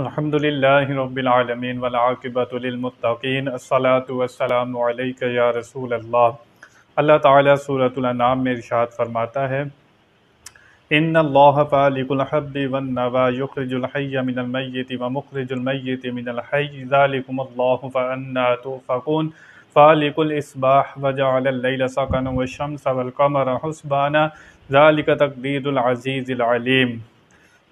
अल्हम्दुलिल्लाहिरब्बिलालमीन वलाकिबतुलिलमुत्तकीन अस्सलातु वस्सलामु अलैका या रसूल अल्लाह अल्लाह ताला सूरतुल अनाम में इरशाद फरमाता है इन अल्लाह फालिकुल हब्बि वन नवा युखरिजुल हय्य मिनल मय्यित व मुखरिजुल मय्यित मिनल हय्य ज़ालिकुम अल्लाहु फअन्ना तुफकून फालिकुल इस्बाह वजअल लैल सकन व शम्स वल कमर हुस्बाना ज़ालिक तकदीरुल अज़ीज़ुल अलीम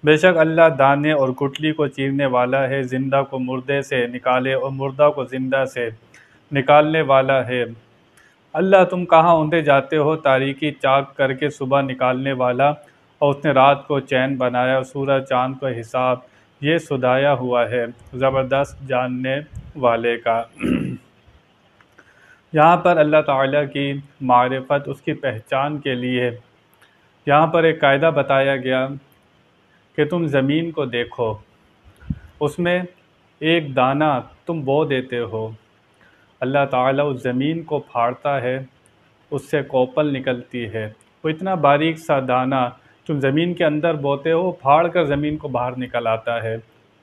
बेशक अल्लाह दाने और गुटली को चीरने वाला है ज़िंदा को मुर्दे से निकाले और मुर्दा को ज़िंदा से निकालने वाला है अल्लाह तुम कहाँ ऊँधे जाते हो तारीकी चाक करके सुबह निकालने वाला और उसने रात को चैन बनाया सूरज चाँद को हिसाब ये सुधाया हुआ है ज़बरदस्त जानने वाले का यहाँ पर अल्लाह ताला की मारफत उसकी पहचान के लिए यहाँ पर एक कायदा बताया गया कि तुम ज़मीन को देखो उसमें एक दाना तुम बो देते हो अल्लाह ताला उस ज़मीन को फाड़ता है उससे कोपल निकलती है वो इतना बारीक सा दाना तुम ज़मीन के अंदर बोते हो फाड़ कर ज़मीन को बाहर निकल आता है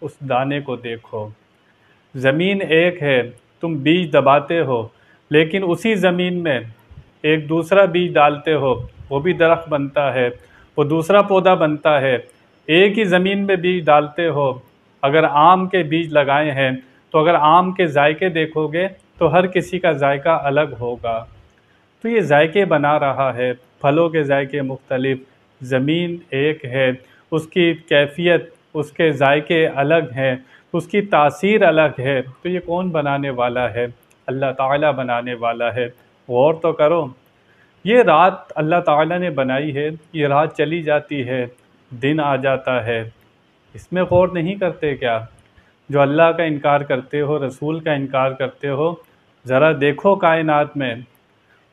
उस दाने को देखो ज़मीन एक है तुम बीज दबाते हो लेकिन उसी ज़मीन में एक दूसरा बीज डालते हो वो भी दरख्त बनता है वो दूसरा पौधा बनता है एक ही ज़मीन में बीज डालते हो अगर आम के बीज लगाए हैं तो अगर आम के जायके देखोगे तो हर किसी का जायका अलग होगा तो ये जायके बना रहा है फलों के जायके मुख्तलिफ ज़मीन एक है उसकी कैफियत उसके जायके अलग हैं उसकी तासीर अलग है तो ये कौन बनाने वाला है अल्लाह ताला बनाने वाला है गौर तो करो ये रात अल्लाह ताला ने बनाई है ये रात चली जाती है दिन आ जाता है इसमें गौर नहीं करते क्या जो अल्लाह का इनकार करते हो रसूल का इनकार करते हो ज़रा देखो कायनात में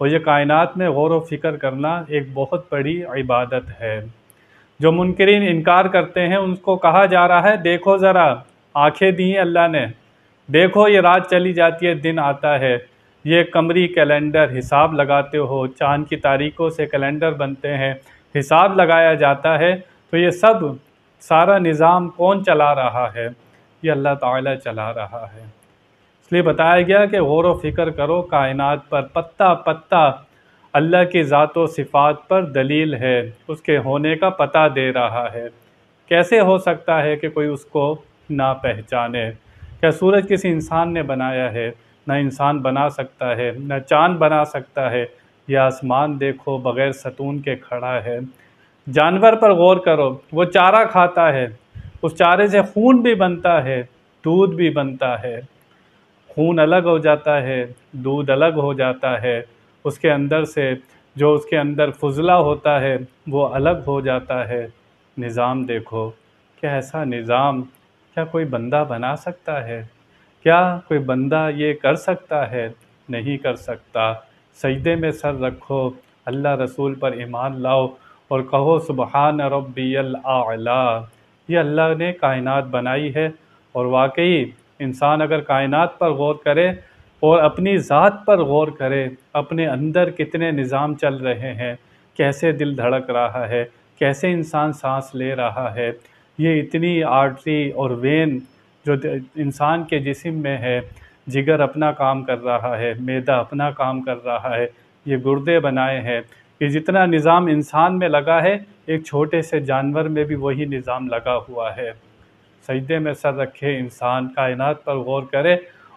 और ये कायनात में गौर व फिक्र करना एक बहुत बड़ी इबादत है जो मुनकरीन इनकार करते हैं उनको कहा जा रहा है देखो ज़रा आंखें दी अल्लाह ने देखो ये रात चली जाती है दिन आता है ये कमरी कैलेंडर हिसाब लगाते हो चांद की तारीखों से कैलेंडर बनते हैं हिसाब लगाया जाता है तो ये सब सारा निज़ाम कौन चला रहा है ये अल्लाह ताला चला रहा है इसलिए बताया गया कि गौर व फिक्र करो कायनात पर पत्ता पत्ता अल्लाह की ज़ात व सिफ़ात पर दलील है उसके होने का पता दे रहा है कैसे हो सकता है कि कोई उसको ना पहचाने क्या सूरज किसी इंसान ने बनाया है ना इंसान बना सकता है ना चांद बना सकता है या आसमान देखो बग़ैर सतून के खड़ा है जानवर पर गौर करो वो चारा खाता है उस चारे से खून भी बनता है दूध भी बनता है खून अलग हो जाता है दूध अलग हो जाता है उसके अंदर से जो उसके अंदर फजला होता है वो अलग हो जाता है निज़ाम देखो क्या ऐसा निज़ाम क्या कोई बंदा बना सकता है क्या कोई बंदा ये कर सकता है नहीं कर सकता सजदे में सर रखो अल्लाह रसूल पर ईमान लाओ और कहो सुबहान रबियल आला ये अल्लाह ने कायनात बनाई है और वाकई इंसान अगर कायनात पर गौर करे और अपनी ज़ात पर गौर करे अपने अंदर कितने निज़ाम चल रहे हैं कैसे दिल धड़क रहा है कैसे इंसान सांस ले रहा है ये इतनी आर्टरी और वेन जो इंसान के जिसम में है जिगर अपना काम कर रहा है मैदा अपना काम कर रहा है ये गुर्दे बनाए हैं कि जितना निज़ाम इंसान में लगा है एक छोटे से जानवर में भी वही निज़ाम लगा हुआ है सजदे में सर रखे इंसान कायनात पर गौर करे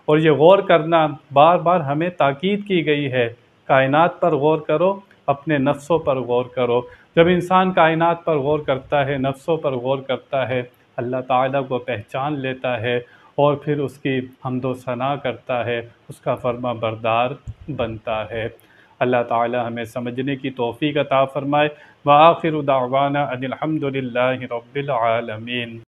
और ये गौर करना बार बार हमें ताकीद की गई है कायनात पर गौर करो अपने नफ्सों पर गौर करो जब इंसान कायनात पर गौर करता है नफ्सों पर गौर करता है अल्लाह ताला को पहचान लेता है और फिर उसकी हमदोसना करता है उसका फर्मा बरदार बनता है अल्लाह ताला हमें समझने की तोफ़ी अता फ़रमाए व आखिर दावाना अनिलहमदिल्ला रबालमीन